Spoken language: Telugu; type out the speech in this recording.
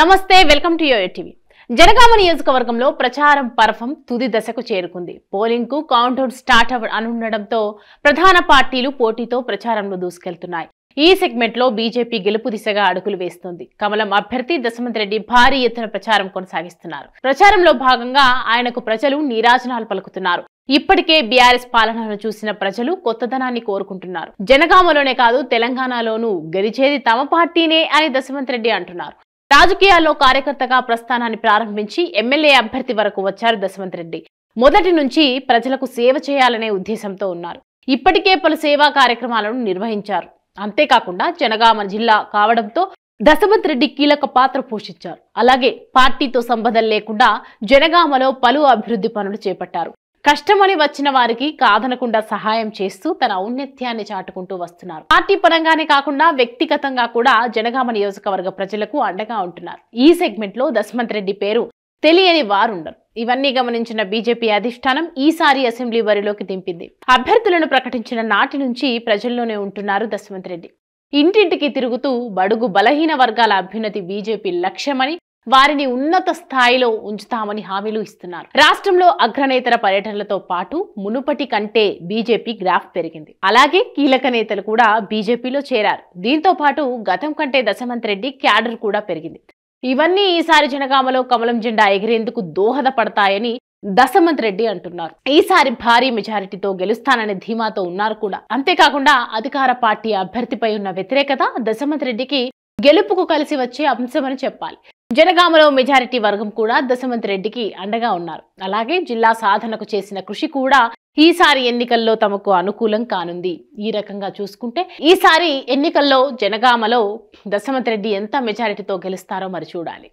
నమస్తే welcome to YoYo TV Janagama నియోజకవర్గంలో ప్రచారం పర్వం తుది దశకు చేరుకుంది పోలింగ్ కు కౌంటౌన్ స్టార్ట్ అనుండడంతో ప్రధాన పార్టీలు పోటీతో ప్రచారంలో దూసుకెళ్తున్నాయి ఈ సెగ్మెంట్ లో బీజేపీ గెలుపు దిశగా అడుగులు వేస్తుంది కమలం అభ్యర్థి దశమంత్ రెడ్డి భారీ ఎత్తున ప్రచారం కొనసాగిస్తున్నారు ప్రచారంలో భాగంగా ఆయనకు ప్రజలు నీరాజనాలు పలుకుతున్నారు ఇప్పటికే బీఆర్ఎస్ పాలనను చూసిన ప్రజలు కొత్తదనాన్ని కోరుకుంటున్నారు జనగామలోనే కాదు తెలంగాణలోనూ గెలిచేది తమ పార్టీనే అని దశమంత్ రెడ్డి అంటున్నారు రాజకీయాల్లో కార్యకర్తగా ప్రస్థానాన్ని ప్రారంభించి ఎమ్మెల్యే అభ్యర్థి వరకు వచ్చారు దశవంత్ రెడ్డి మొదటి నుంచి ప్రజలకు సేవ చేయాలనే ఉద్దేశంతో ఉన్నారు ఇప్పటికే పలు సేవా కార్యక్రమాలను నిర్వహించారు అంతేకాకుండా జనగామ జిల్లా కావడంతో దశవంత్ రెడ్డి కీలక పాత్ర పోషించారు అలాగే పార్టీతో సంబంధం లేకుండా జనగామలో పలు అభివృద్ధి పనులు చేపట్టారు కష్టమని వచ్చిన వారికి కాదనకుండా సహాయం చేస్తూ తన ఔన్నత్యాన్ని చాటుకుంటూ వస్తున్నారు పార్టీ పరంగానే కాకుండా వ్యక్తిగతంగా కూడా జనగామ నియోజకవర్గ ప్రజలకు అండగా ఉంటున్నారు ఈ సెగ్మెంట్ లో దశమంత్ రెడ్డి పేరు తెలియని వారుండరు ఇవన్నీ గమనించిన బీజేపీ అధిష్టానం ఈసారి అసెంబ్లీ వరిలోకి దింపింది అభ్యర్థులను ప్రకటించిన నాటి నుంచి ప్రజల్లోనే ఉంటున్నారు దశమంత్ రెడ్డి ఇంటింటికి తిరుగుతూ బడుగు బలహీన వర్గాల అభ్యున్నతి బీజేపీ లక్ష్యమని వారిని ఉన్నత స్థాయిలో ఉంచుతామని హామీలు ఇస్తున్నారు రాష్ట్రంలో అగ్రనేతల పర్యటనలతో పాటు మునుపటి కంటే బీజేపీ గ్రాఫ్ పెరిగింది అలాగే కీలక నేతలు కూడా బీజేపీలో చేరారు దీంతో పాటు గతం కంటే దశమంత్ రెడ్డి క్యాడర్ కూడా పెరిగింది ఇవన్నీ ఈసారి జనగామలో కమలం జెండా ఎగిరేందుకు దోహదపడతాయని దశమంత్ రెడ్డి అంటున్నారు ఈసారి భారీ మెజారిటీతో గెలుస్తాననే ధీమాతో ఉన్నారు కూడా అంతేకాకుండా అధికార పార్టీ అభ్యర్థిపై ఉన్న వ్యతిరేకత దశమంత్ రెడ్డికి గెలుపుకు కలిసి వచ్చే అంశమని చెప్పాలి జనగామలో మెజారిటీ వర్గం కూడా దశమంత్ రెడ్డికి అండగా ఉన్నారు అలాగే జిల్లా సాధనకు చేసిన కృషి కూడా ఈసారి ఎన్నికల్లో తమకు అనుకూలం కానుంది ఈ రకంగా చూసుకుంటే ఈసారి ఎన్నికల్లో జనగామలో దశమంత్ రెడ్డి ఎంత మెజారిటీతో గెలుస్తారో మరి చూడాలి